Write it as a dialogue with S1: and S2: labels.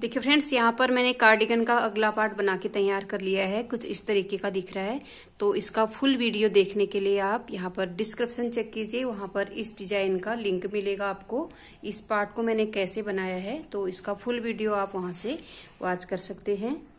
S1: देखिए फ्रेंड्स यहाँ पर मैंने कार्डिगन का अगला पार्ट बना के तैयार कर लिया है कुछ इस तरीके का दिख रहा है तो इसका फुल वीडियो देखने के लिए आप यहाँ पर डिस्क्रिप्शन चेक कीजिए वहां पर इस डिजाइन का लिंक मिलेगा आपको इस पार्ट को मैंने कैसे बनाया है तो इसका फुल वीडियो आप वहां से वॉच कर सकते हैं